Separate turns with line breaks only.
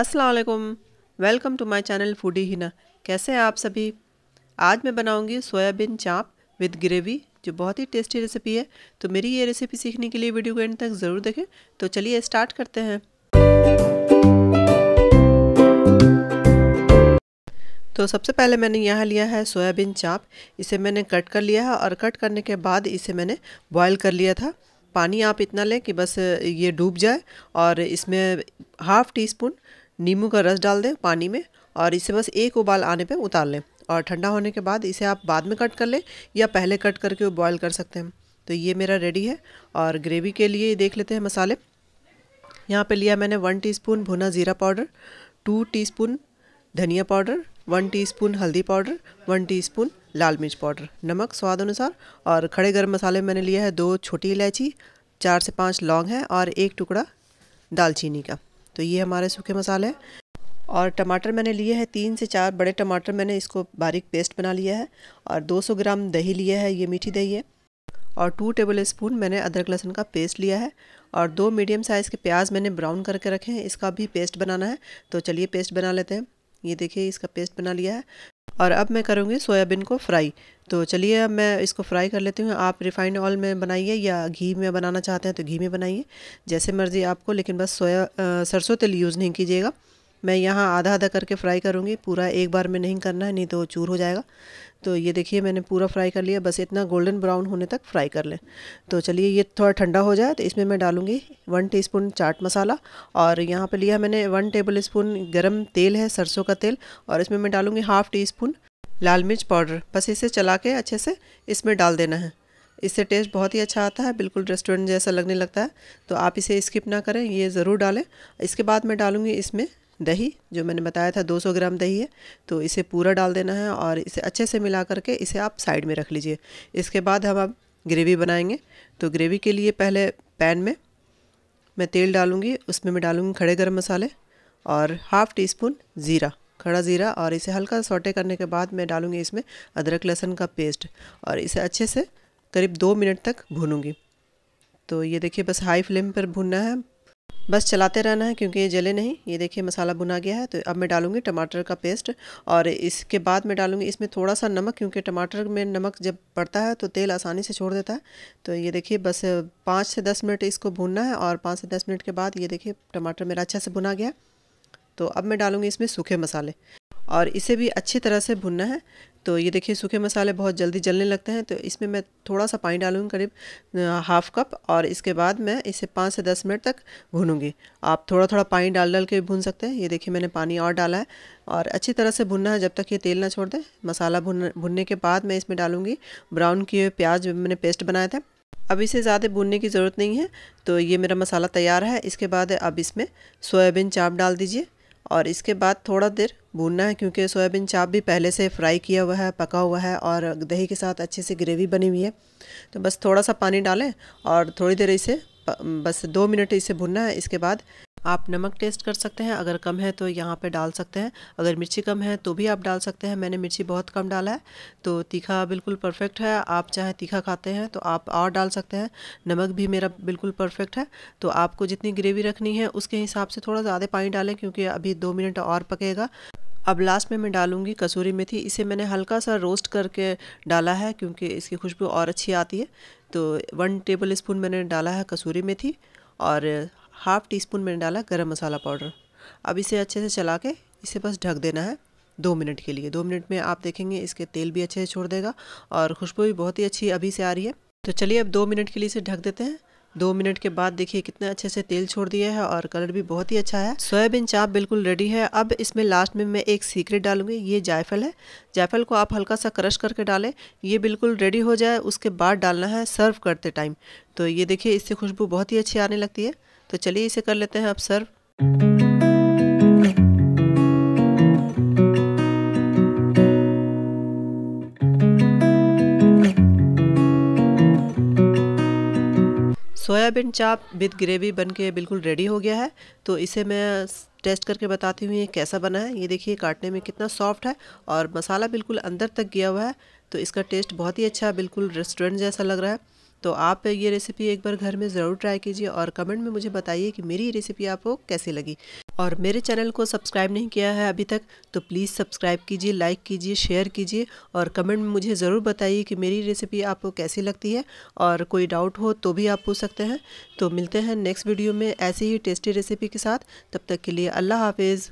असलकुम welcome to my channel foodie Hina कैसे हैं आप सभी आज मैं बनाऊंगी सोयाबीन चाप विद ग्रेवी जो बहुत ही टेस्टी रेसिपी है तो मेरी ये रेसिपी सीखने के लिए वीडियो को एंड तक ज़रूर देखें तो चलिए स्टार्ट करते हैं तो सबसे पहले मैंने यहाँ लिया है सोयाबीन चाप इसे मैंने कट कर लिया है और कट करने के बाद इसे मैंने बॉयल कर लिया था पानी आप इतना लें कि बस ये डूब जाए और इसमें हाफ़ टी स्पून नींबू का रस डाल दें पानी में और इसे बस एक उबाल आने पे उतार लें और ठंडा होने के बाद इसे आप बाद में कट कर लें या पहले कट करके बॉयल कर सकते हैं तो ये मेरा रेडी है और ग्रेवी के लिए देख लेते हैं मसाले यहाँ पे लिया मैंने वन टीस्पून भुना ज़ीरा पाउडर टू टीस्पून धनिया पाउडर वन टीस्पून हल्दी पाउडर वन टीस्पून लाल मिर्च पाउडर नमक स्वाद अनुसार और खड़े गर्म मसाले मैंने लिया है दो छोटी इलायची चार से पाँच लौंग है और एक टुकड़ा दालचीनी का तो ये हमारे सूखे मसाले और टमाटर मैंने लिए हैं तीन से चार बड़े टमाटर मैंने इसको बारीक पेस्ट बना लिया है और 200 ग्राम दही लिया है ये मीठी दही है और टू टेबल स्पून मैंने अदरक लहसुन का पेस्ट लिया है और दो मीडियम साइज़ के प्याज मैंने ब्राउन करके रखे हैं इसका भी पेस्ट बनाना है तो चलिए पेस्ट बना लेते हैं ये देखिए इसका पेस्ट बना लिया है और अब मैं करूँगी सोयाबीन को फ्राई तो चलिए अब मैं इसको फ्राई कर लेती हूँ आप रिफाइंड ऑयल में बनाइए या घी में बनाना चाहते हैं तो घी में बनाइए जैसे मर्ज़ी आपको लेकिन बस सोया सरसों तेल यूज़ नहीं कीजिएगा मैं यहाँ आधा आधा करके फ्राई करूँगी पूरा एक बार में नहीं करना है नहीं तो चूर हो जाएगा तो ये देखिए मैंने पूरा फ्राई कर लिया बस इतना गोल्डन ब्राउन होने तक फ्राई कर लें तो चलिए ये थोड़ा ठंडा हो जाए तो इसमें मैं डालूँगी वन टीस्पून चाट मसाला और यहाँ पे लिया मैंने वन टेबल स्पून गर्म तेल है सरसों का तेल और इसमें मैं डालूँगी हाफ़ टी स्पून लाल मिर्च पाउडर बस इसे चला के अच्छे से इसमें डाल देना है इससे टेस्ट बहुत ही अच्छा आता है बिल्कुल रेस्टोरेंट जैसा लगने लगता है तो आप इसे स्किप ना करें ये ज़रूर डालें इसके बाद मैं डालूँगी इसमें दही जो मैंने बताया था 200 ग्राम दही है तो इसे पूरा डाल देना है और इसे अच्छे से मिला करके इसे आप साइड में रख लीजिए इसके बाद हम अब ग्रेवी बनाएंगे तो ग्रेवी के लिए पहले पैन में मैं तेल डालूंगी उसमें मैं डालूँगी खड़े गर्म मसाले और हाफ़ टी स्पून ज़ीरा खड़ा ज़ीरा और इसे हल्का सोटे करने के बाद मैं डालूँगी इसमें अदरक लहसुन का पेस्ट और इसे अच्छे से करीब दो मिनट तक भूनूँगी तो ये देखिए बस हाई फ्लेम पर भूनना है बस चलाते रहना है क्योंकि ये जले नहीं ये देखिए मसाला बुना गया है तो अब मैं डालूँगी टमाटर का पेस्ट और इसके बाद मैं डालूँगी इसमें थोड़ा सा नमक क्योंकि टमाटर में नमक जब पड़ता है तो तेल आसानी से छोड़ देता है तो ये देखिए बस पाँच से दस मिनट इसको भूनना है और पाँच से दस मिनट के बाद ये देखिए टमाटर मेरा अच्छा से भुना गया तो अब मैं डालूँगी इसमें सूखे मसाले और इसे भी अच्छी तरह से भुनना है तो ये देखिए सूखे मसाले बहुत जल्दी जलने लगते हैं तो इसमें मैं थोड़ा सा पानी डालूंगी करीब हाफ़ कप और इसके बाद मैं इसे पाँच से दस मिनट तक भूनूंगी आप थोड़ा थोड़ा पानी डाल डाल के भून सकते हैं ये देखिए मैंने पानी और डाला है और अच्छी तरह से भुनना है जब तक ये तेल ना छोड़ दें मसाला भुन भुनने के बाद मैं इसमें डालूँगी ब्राउन किए हुए प्याज मैंने पेस्ट बनाया था अब इसे ज़्यादा भूनने की ज़रूरत नहीं है तो ये मेरा मसाला तैयार है इसके बाद अब इसमें सोयाबीन चाप डाल दीजिए और इसके बाद थोड़ा देर भूनना है क्योंकि सोयाबीन चाप भी पहले से फ्राई किया हुआ है पका हुआ है और दही के साथ अच्छे से ग्रेवी बनी हुई है तो बस थोड़ा सा पानी डालें और थोड़ी देर इसे बस दो मिनट इसे भुनना है इसके बाद आप नमक टेस्ट कर सकते हैं अगर कम है तो यहाँ पे डाल सकते हैं अगर मिर्ची कम है तो भी आप डाल सकते हैं मैंने मिर्ची बहुत कम डाला है तो तीखा बिल्कुल परफेक्ट है आप चाहे तीखा खाते हैं तो आप और डाल सकते हैं नमक भी मेरा बिल्कुल परफेक्ट है तो आपको जितनी ग्रेवी रखनी है उसके हिसाब से थोड़ा ज़्यादा पानी डालें क्योंकि अभी दो मिनट और पकेगा अब लास्ट में मैं डालूंगी कसूरी मेथी इसे मैंने हल्का सा रोस्ट करके डाला है क्योंकि इसकी खुशबू और अच्छी आती है तो वन टेबल स्पून मैंने डाला है कसूरी मेथी और हाफ़ टी स्पून मैंने डाला गरम मसाला पाउडर अब इसे अच्छे से चला के इसे बस ढक देना है दो मिनट के लिए दो मिनट में आप देखेंगे इसके तेल भी अच्छे से छोड़ देगा और खुशबू भी बहुत ही अच्छी अभी से आ रही है तो चलिए अब दो मिनट के लिए इसे ढक देते हैं दो मिनट के बाद देखिए कितने अच्छे से तेल छोड़ दिया है और कलर भी बहुत ही अच्छा है सोयाबीन चाप बिल्कुल रेडी है अब इसमें लास्ट में मैं एक सीक्रेट डालूंगी ये जायफल है जायफल को आप हल्का सा क्रश करके डालें ये बिल्कुल रेडी हो जाए उसके बाद डालना है सर्व करते टाइम तो ये देखिए इससे खुशबू बहुत ही अच्छी आने लगती है तो चलिए इसे कर लेते हैं अब serve soybean chaap with gravy बन के बिल्कुल रेडी हो गया है तो इसे मैं टेस्ट करके बताती हूँ ये कैसा बना है ये देखिए काटने में कितना सॉफ्ट है और मसाला बिल्कुल अंदर तक गया हुआ है तो इसका टेस्ट बहुत ही अच्छा बिल्कुल रेस्टोरेंट जैसा लग रहा है तो आप ये रेसिपी एक बार घर में ज़रूर ट्राई कीजिए और कमेंट में मुझे बताइए कि मेरी रेसिपी आपको कैसी लगी और मेरे चैनल को सब्सक्राइब नहीं किया है अभी तक तो प्लीज़ सब्सक्राइब कीजिए लाइक कीजिए शेयर कीजिए और कमेंट में मुझे ज़रूर बताइए कि मेरी रेसिपी आपको कैसी लगती है और कोई डाउट हो तो भी आप पूछ सकते हैं तो मिलते हैं नेक्स्ट वीडियो में ऐसी ही टेस्टी रेसिपी के साथ तब तक के लिए अल्लाह हाफिज़